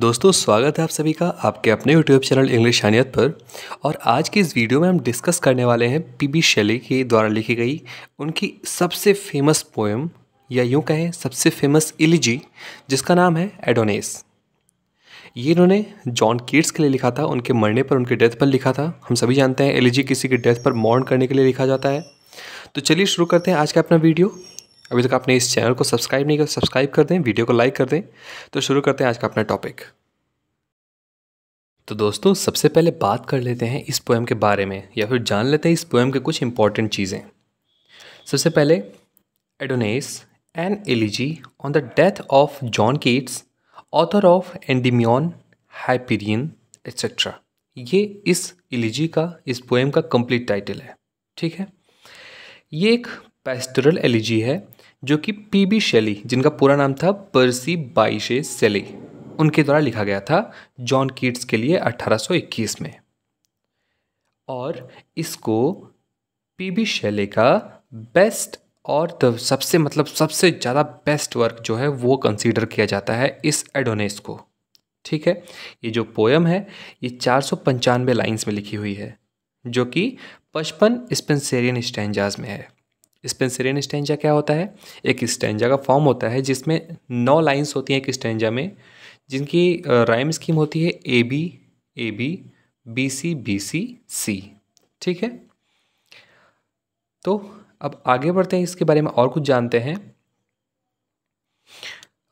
दोस्तों स्वागत है आप सभी का आपके अपने यूट्यूब चैनल इंग्लिश शानियत पर और आज की इस वीडियो में हम डिस्कस करने वाले हैं पीबी शैली के द्वारा लिखी गई उनकी सबसे फेमस पोएम या यूँ कहें सबसे फेमस इलिजी जिसका नाम है एडोनेस ये इन्होंने जॉन कीट्स के लिए लिखा था उनके मरने पर उनके डेथ पर लिखा था हम सभी जानते हैं एलिजी किसी की डेथ पर मॉर्न करने के लिए लिखा जाता है तो चलिए शुरू करते हैं आज का अपना वीडियो अभी तक आपने इस चैनल को सब्सक्राइब नहीं किया सब्सक्राइब कर दें वीडियो को लाइक कर दें तो शुरू करते हैं आज का अपना टॉपिक तो दोस्तों सबसे पहले बात कर लेते हैं इस पोएम के बारे में या फिर जान लेते हैं इस पोएम के कुछ इंपॉर्टेंट चीज़ें सबसे पहले Adonais an elegy on the death of John Keats author of Endymion Hyperion etcetera ये इस एलिजी का इस पोएम का कंप्लीट टाइटल है ठीक है ये एक पेस्टोरल एलिजी है जो कि पीबी शेली जिनका पूरा नाम था पर्सी बाइशे सेली उनके द्वारा लिखा गया था जॉन कीट्स के लिए 1821 में और इसको पीबी शैले का बेस्ट और द सबसे मतलब सबसे ज़्यादा बेस्ट वर्क जो है वो कंसीडर किया जाता है इस एडोनेस को ठीक है ये जो पोयम है ये चार सौ पंचानवे लाइन्स में लिखी हुई है जो कि पचपन स्पेंसेरियन स्टेंजाज में है स्पेंसरियन स्टेंजा क्या होता है एक स्टेंजा का फॉर्म होता है जिसमें नौ लाइन्स होती हैं एक स्टेंजा में जिनकी राइम स्कीम होती है A B A B B C B C C ठीक है तो अब आगे बढ़ते हैं इसके बारे में और कुछ जानते हैं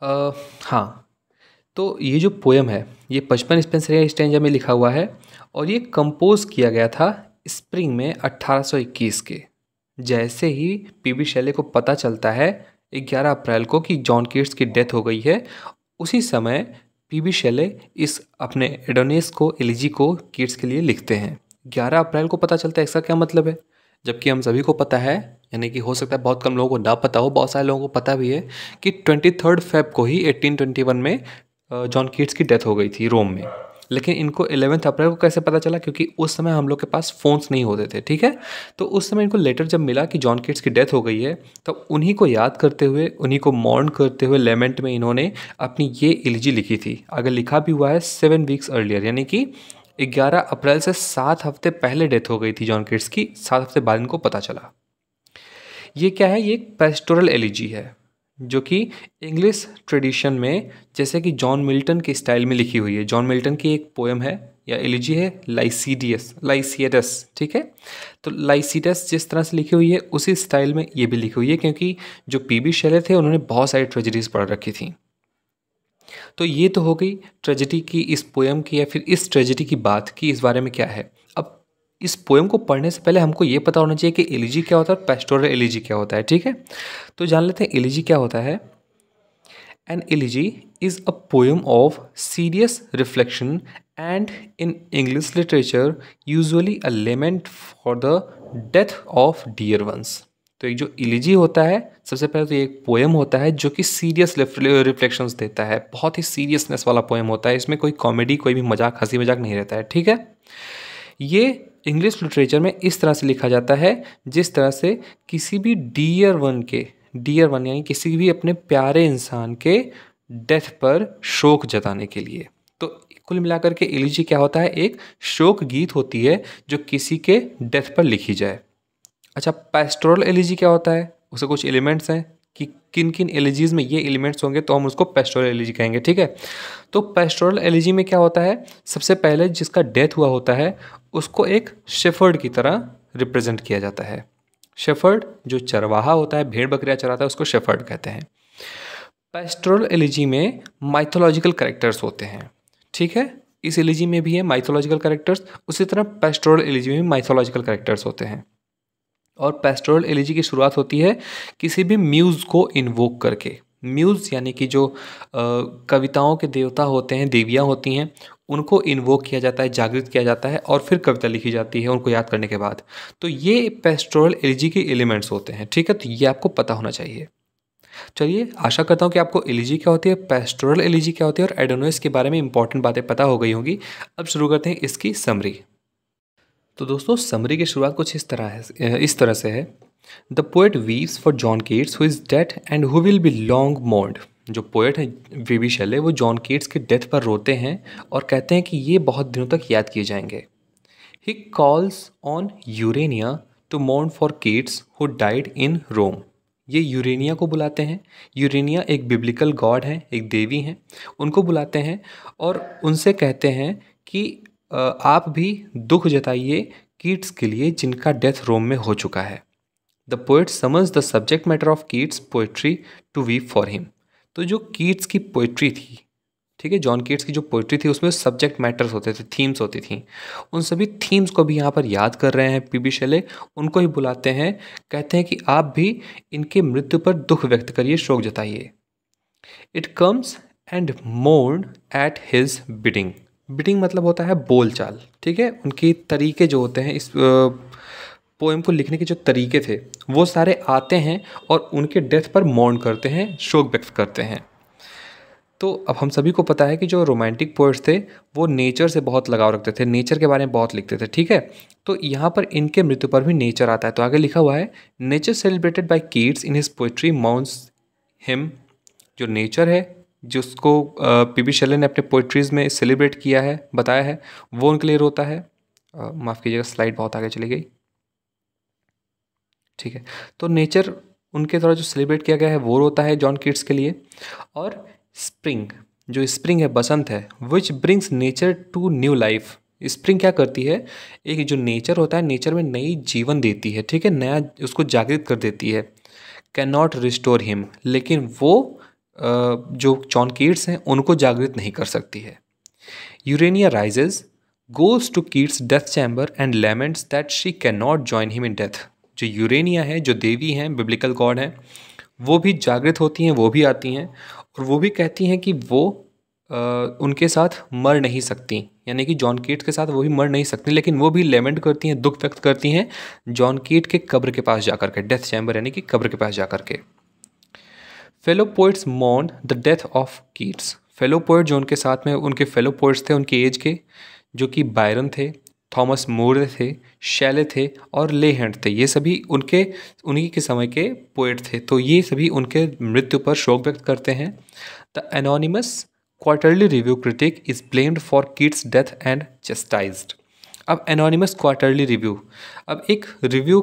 आ, हाँ तो ये जो पोएम है ये पचपन स्पेंसरिया स्टेंजा में लिखा हुआ है और ये कंपोज किया गया था स्प्रिंग में 1821 के जैसे ही पीबी शैले को पता चलता है 11 अप्रैल को कि जॉन किड्स की डेथ हो गई है उसी समय पीबी शैले इस अपने एडोनेस को एलिजी को किड्स के लिए लिखते हैं 11 अप्रैल को पता चलता है इसका क्या मतलब है जबकि हम सभी को पता है यानी कि हो सकता है बहुत कम लोगों को ना पता हो बहुत सारे लोगों को पता भी है कि ट्वेंटी थर्ड फेब को ही एट्टीन ट्वेंटी वन में जॉन किड्स की डेथ हो गई थी रोम में लेकिन इनको एलेवेंथ अप्रैल को कैसे पता चला क्योंकि उस समय हम लोग के पास फ़ोन्स नहीं होते थे ठीक है तो उस समय इनको लेटर जब मिला कि जॉन किट्स की डेथ हो गई है तब तो उन्हीं को याद करते हुए उन्हीं को मॉर्न करते हुए लेमेंट में इन्होंने अपनी ये एलिजी लिखी थी अगर लिखा भी हुआ है सेवन वीक्स अर्लियर यानी कि 11 अप्रैल से सात हफ्ते पहले डेथ हो गई थी जॉन किट्स की सात हफ्ते बाद इनको पता चला ये क्या है ये पेस्टोरल एलिजी है जो कि इंग्लिश ट्रेडिशन में जैसे कि जॉन मिल्टन के स्टाइल में लिखी हुई है जॉन मिल्टन की एक पोएम है या एलिजी है लाइसीडियस लाइसियडस ठीक है तो लाइसीडस जिस तरह से लिखी हुई है उसी स्टाइल में ये भी लिखी हुई है क्योंकि जो पी बी शैले थे उन्होंने बहुत सारी ट्रेजडीज़ पढ़ रखी थी तो ये तो हो गई ट्रेजिडी की इस पोएम की या फिर इस ट्रेजिडी की बात की इस बारे में क्या है इस पोएम को पढ़ने से पहले हमको ये पता होना चाहिए कि एलिजी क्या होता है पेस्टोरल एलिजी क्या होता है ठीक है तो जान लेते हैं एलिजी क्या होता है an elegy is a poem of serious reflection and in English literature usually a lament for the death of dear ones तो एक जो इलिजी होता है सबसे पहले तो एक पोएम होता है जो कि सीरियस रिफ्लेक्शन देता है बहुत ही सीरियसनेस वाला पोएम होता है इसमें कोई कॉमेडी कोई भी मजाक हंसी मजाक नहीं रहता है ठीक है ये इंग्लिश लिटरेचर में इस तरह से लिखा जाता है जिस तरह से किसी भी डियर वन के डियर वन यानी किसी भी अपने प्यारे इंसान के डेथ पर शोक जताने के लिए तो कुल मिलाकर के एलिजी क्या होता है एक शोक गीत होती है जो किसी के डेथ पर लिखी जाए अच्छा पेस्टोरल एलिजी क्या होता है उसे कुछ एलिमेंट्स हैं कि किन किन एलिजीज में ये एलिमेंट्स होंगे तो हम उसको पेस्टोरल एलिजी कहेंगे ठीक है तो पेस्टोरल एलिजी में क्या होता है सबसे पहले जिसका डेथ हुआ होता है उसको एक शेफर्ड की तरह रिप्रेजेंट किया जाता है शेफर्ड जो चरवाहा होता है भेड़ बकरियाँ चराता है उसको शेफर्ड कहते हैं पेस्ट्रल एलिजी में माइथोलॉजिकल करेक्टर्स होते हैं ठीक है इस एलिजी में भी है माइथोलॉजिकल करेक्टर्स उसी तरह पेस्ट्रोल एलिजी में माइथोलॉजिकल करेक्टर्स होते हैं और पेस्ट्रोल एलिजी की शुरुआत होती है किसी भी म्यूज़ को इन्वोक करके म्यूज़ यानी कि जो कविताओं के देवता होते हैं देवियाँ होती हैं उनको इन्वोक किया जाता है जागृत किया जाता है और फिर कविता लिखी जाती है उनको याद करने के बाद तो ये पेस्टोरल एलिजी के एलिमेंट्स होते हैं ठीक है तो ये आपको पता होना चाहिए चलिए आशा करता हूँ कि आपको एलिजी क्या होती है पेस्टोरल एलिजी क्या होती है और एडोनोइस के बारे में इंपॉर्टेंट बातें पता हो गई होंगी अब शुरू करते हैं इसकी समरी तो दोस्तों समरी की शुरुआत कुछ इस तरह है इस तरह से है the poet weeps for John Keats who is dead and who will be long mourned जो पोएट है वी बी शैले वो जॉन कीट्स के डेथ पर रोते हैं और कहते हैं कि ये बहुत दिनों तक याद किए जाएंगे he calls on Urania to mourn for Keats who died in Rome ये यूरेनिया को बुलाते हैं यूरेनिया एक बिब्लिकल गॉड है एक देवी हैं उनको बुलाते हैं और उनसे कहते हैं कि आप भी दुख जताइए कीट्स के लिए जिनका डेथ रोम में हो चुका है द पोएट समझ the subject matter of Keats poetry to weep for him तो जो कीट्स की पोइट्री थी ठीक है जॉन कीट्स की जो पोइट्री थी उसमें सब्जेक्ट मैटर्स होते थे थीम्स होती थी उन सभी थीम्स को भी यहाँ पर याद कर रहे हैं पी बी उनको ही बुलाते हैं कहते हैं कि आप भी इनके मृत्यु पर दुख व्यक्त करिए शोक जताइए it comes and mourn at his bidding bidding मतलब होता है बोलचाल ठीक है उनके तरीके जो होते हैं इस पोएम को लिखने के जो तरीके थे वो सारे आते हैं और उनके डेथ पर मौन करते हैं शोक व्यक्त करते हैं तो अब हम सभी को पता है कि जो रोमांटिक पोइट्स थे वो नेचर से बहुत लगाव रखते थे नेचर के बारे में बहुत लिखते थे ठीक है तो यहाँ पर इनके मृत्यु पर भी नेचर आता है तो आगे लिखा हुआ है nature celebrated by Keats in his poetry mourns him जो नेचर है जिसको पी बी शैले ने अपने पोइट्रीज़ में सेलिब्रेट किया है बताया है वो उनके लिए रोता है माफ़ कीजिएगा स्लाइड बहुत आगे चली गई ठीक है तो नेचर उनके द्वारा जो सेलिब्रेट किया गया है वो होता है जॉन किड्स के लिए और स्प्रिंग जो स्प्रिंग है बसंत है which brings nature to new life spring क्या करती है एक जो नेचर होता है नेचर में नई जीवन देती है ठीक है नया उसको जागृत कर देती है कैन नॉट रिस्टोर हिम लेकिन वो जो कीड्स हैं उनको जागृत नहीं कर सकती है Urania rises goes to Keats death chamber and laments that she can not join him in death जो यूरेनिया है जो देवी हैं बिब्लिकल गॉड हैं वो भी जागृत होती हैं वो भी आती हैं और वो भी कहती हैं कि वो आ, उनके साथ मर नहीं सकती यानी कि जॉन कीट के साथ वो भी मर नहीं सकती लेकिन वो भी लेमेंट करती हैं दुख व्यक्त करती हैं जॉन कीट के कब्र के पास जाकर के डेथ चैम्बर यानी कि कब्र के पास जाकर के फेलो पोइट्स मॉन the death of Keats fellow poet जो उनके साथ में उनके फेलो पोइट्स थे उनके एज के जो कि बायरन थे थॉमस मोर थे शैले थे और लेहेंड थे ये सभी उनके उन्हीं के समय के पोएट थे तो ये सभी उनके मृत्यु पर शोक व्यक्त करते हैं the anonymous Quarterly Review critic is blamed for Keats death and chastise अब एनोनिमस क्वार्टरली रिव्यू अब एक रिव्यू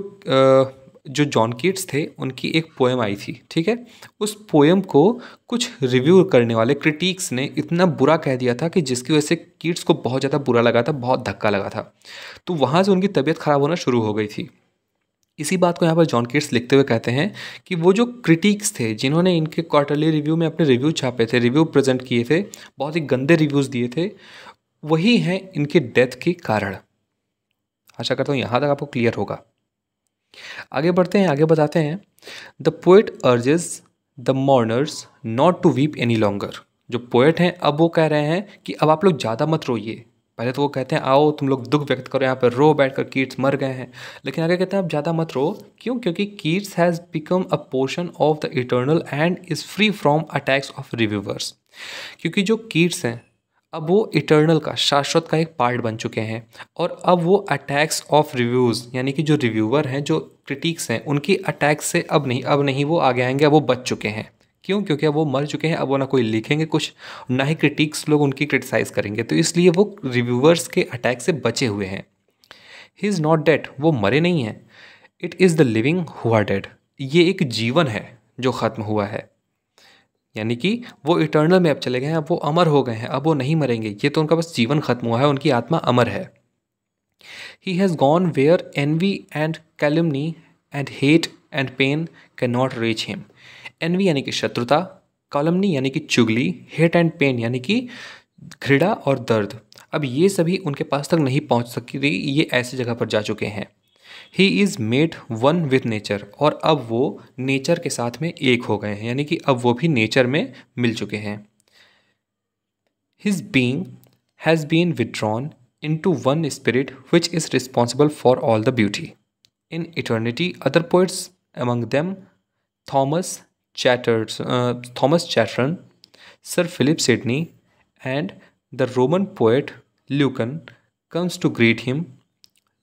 जो जॉन कीट्स थे उनकी एक पोएम आई थी ठीक है उस पोएम को कुछ रिव्यू करने वाले क्रिटिक्स ने इतना बुरा कह दिया था कि जिसकी वजह से कीट्स को बहुत ज़्यादा बुरा लगा था बहुत धक्का लगा था तो वहाँ से उनकी तबीयत ख़राब होना शुरू हो गई थी इसी बात को यहाँ पर जॉन किट्स लिखते हुए कहते हैं कि वो जो क्रिटिक्स थे जिन्होंने इनके क्वार्टरली रिव्यू में अपने रिव्यू छापे थे रिव्यू प्रेजेंट किए थे बहुत ही गंदे रिव्यूज़ दिए थे वही हैं इनके डेथ के कारण आशा करता हूँ यहाँ तक आपको क्लियर होगा आगे बढ़ते हैं आगे बताते हैं the poet urges the mourners not to weep any longer जो पोएट हैं अब वो कह रहे हैं कि अब आप लोग ज़्यादा मत रोइए पहले तो वो कहते हैं आओ तुम लोग दुख व्यक्त करो यहाँ पर रो बैठ कर कीट्स मर गए हैं लेकिन आगे कहते हैं आप ज़्यादा मत रो क्यों क्योंकि Keats has become a portion of the eternal and is free from attacks of reviewers क्योंकि जो कीट्स हैं अब वो इटर्नल का शाश्वत का एक पार्ट बन चुके हैं और अब वो अटैक्स ऑफ रिव्यूज़ यानी कि जो रिव्यूवर हैं जो क्रिटिक्स हैं उनकी अटैक्स से अब नहीं अब नहीं वो आगे आएंगे अब वो बच चुके हैं क्यों क्योंकि अब वो मर चुके हैं अब वो ना कोई लिखेंगे कुछ ना ही क्रिटिक्स लोग उनकी क्रिटिसाइज करेंगे तो इसलिए वो रिव्यूवर्स के अटैक से बचे हुए हैं ही इज़ नॉट डेड वो मरे नहीं हैं इट इज़ द लिविंग हुआ डेड ये एक जीवन है जो ख़त्म हुआ है यानी कि वो इटर्नल में अब चले गए हैं अब वो अमर हो गए हैं अब वो नहीं मरेंगे ये तो उनका बस जीवन खत्म हुआ है उनकी आत्मा अमर है he has gone where envy and calumny and hate and pain can not reach him envy यानी कि शत्रुता कॉलमनी यानी कि चुगली हेट एंड पेन यानी कि घृणा और दर्द अब ये सभी उनके पास तक नहीं पहुंच सकती ये ऐसी जगह पर जा चुके हैं he is made one with nature और अब वो नेचर के साथ में एक हो गए हैं यानी कि अब वो भी नेचर में मिल चुके हैं his being has been withdrawn into one spirit which is responsible for all the beauty in eternity other poets among them Thomas Chatter Thomas Chatterton sir Philip Sidney and the Roman poet Lucan comes to greet him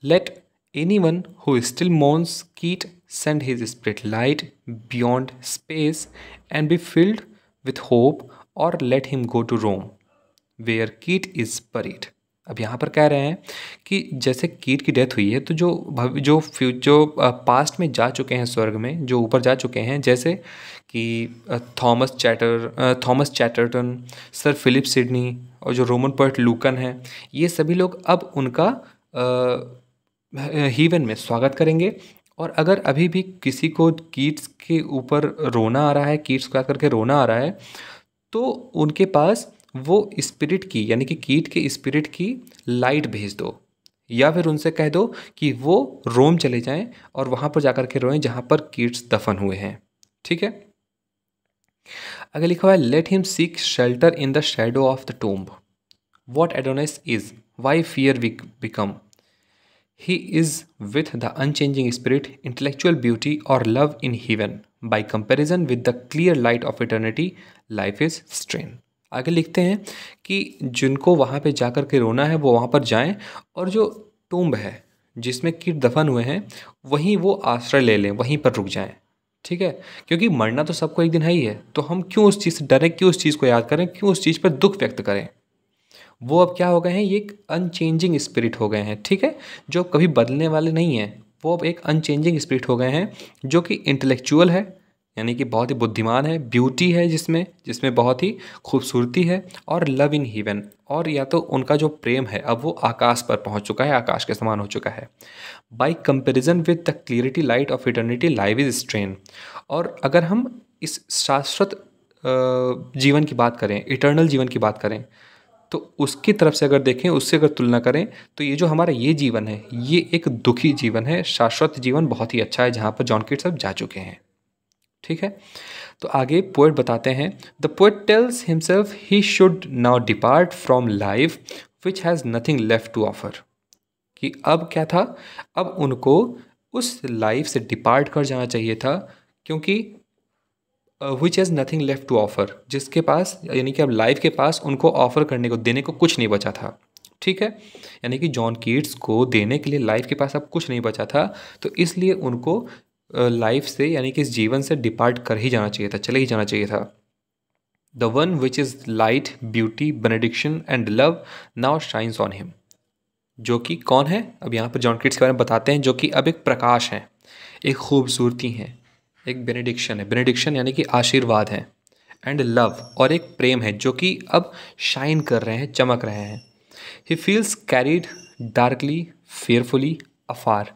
let anyone who still mourns Keats send his spirit light beyond space and be filled with hope और let him go to Rome where Keats is परिट अब यहाँ पर कह रहे हैं कि जैसे कीट की डेथ हुई है तो जो भवि जो फ्यूचर जो पास्ट में जा चुके हैं स्वर्ग में जो ऊपर जा चुके हैं जैसे कि Thomas Chatter Thomas Chatterton sir Philip Sidney और जो रोमन पोइट लूकन है ये सभी लोग अब उनका हीवन में स्वागत करेंगे और अगर अभी भी किसी को कीट्स के ऊपर रोना आ रहा है कीट्स का करके रोना आ रहा है तो उनके पास वो स्पिरिट की यानी कि कीट के स्पिरिट की लाइट भेज दो या फिर उनसे कह दो कि वो रोम चले जाएं और वहाँ पर जाकर के रोएं जहाँ पर कीट्स दफन हुए हैं ठीक है अगर लिखा हुआ है let him seek shelter in the shadow of the tomb what Adonais is why fear become He is with the unchanging spirit, intellectual beauty, or love in heaven. By comparison with the clear light of eternity, life is strain. आगे लिखते हैं कि जिनको वहाँ जा जाकर के रोना है वो वहाँ पर जाएँ और जो टूम्ब है जिसमें कीट दफन हुए हैं वहीं वो आश्रय ले लें वहीं पर रुक जाएँ ठीक है क्योंकि मरना तो सबको एक दिन है ही है तो हम क्यों उस चीज़ से डरें क्यों उस चीज़ को याद करें क्यों उस चीज़ पर दुख व्यक्त करें वो अब क्या हो गए हैं ये एक अनचेंजिंग स्पिरिट हो गए हैं ठीक है जो कभी बदलने वाले नहीं हैं वो अब एक अनचेंजिंग स्पिरिट हो गए हैं जो कि इंटेलेक्चुअल है यानी कि बहुत ही बुद्धिमान है ब्यूटी है जिसमें जिसमें बहुत ही खूबसूरती है और लव इन हीवन और या तो उनका जो प्रेम है अब वो आकाश पर पहुंच चुका है आकाश के समान हो चुका है by comparison with the clarity light of eternity live is strain और अगर हम इस शाश्वत जीवन की बात करें इटर्नल जीवन की बात करें तो उसकी तरफ से अगर देखें उससे अगर तुलना करें तो ये जो हमारा ये जीवन है ये एक दुखी जीवन है शाश्वत जीवन बहुत ही अच्छा है जहाँ पर जॉन किट सब जा चुके हैं ठीक है तो आगे पोएट बताते हैं the poet tells himself he should now depart from life which has nothing left to offer कि अब क्या था अब उनको उस लाइफ से डिपार्ट कर जाना चाहिए था क्योंकि which has nothing left to offer जिसके पास यानी कि अब लाइफ के पास उनको ऑफर करने को देने को कुछ नहीं बचा था ठीक है यानी कि जॉन कीट्स को देने के लिए लाइफ के पास अब कुछ नहीं बचा था तो इसलिए उनको लाइफ uh, से यानी कि इस जीवन से डिपार्ट कर ही जाना चाहिए था चले ही जाना चाहिए था the one which is light beauty benediction and love now shines on him जो कि कौन है अब यहाँ पर जॉन किट्स के बारे में बताते हैं जो कि अब एक प्रकाश हैं एक खूबसूरती हैं एक बेनेडिक्शन है बेनेडिक्शन यानी कि आशीर्वाद है एंड लव और एक प्रेम है जो कि अब शाइन कर रहे हैं चमक रहे हैं he feels carried darkly fearfully afar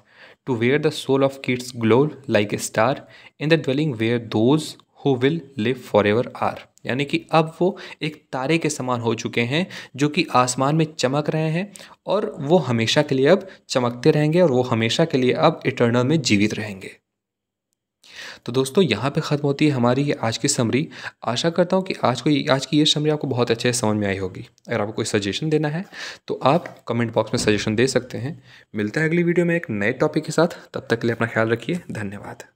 to where the soul of Keats glow like a star in the dwelling where those who will live for ever are यानी कि अब वो एक तारे के समान हो चुके हैं जो कि आसमान में चमक रहे हैं और वो हमेशा के लिए अब चमकते रहेंगे और वो हमेशा के लिए अब इटर्नल में जीवित रहेंगे तो दोस्तों यहाँ पे ख़त्म होती है हमारी ये आज की समरी आशा करता हूँ कि आज को आज की ये समरी आपको बहुत अच्छे से समझ में आई होगी अगर आपको कोई सजेशन देना है तो आप कमेंट बॉक्स में सजेशन दे सकते हैं मिलता है अगली वीडियो में एक नए टॉपिक के साथ तब तक के लिए अपना ख्याल रखिए धन्यवाद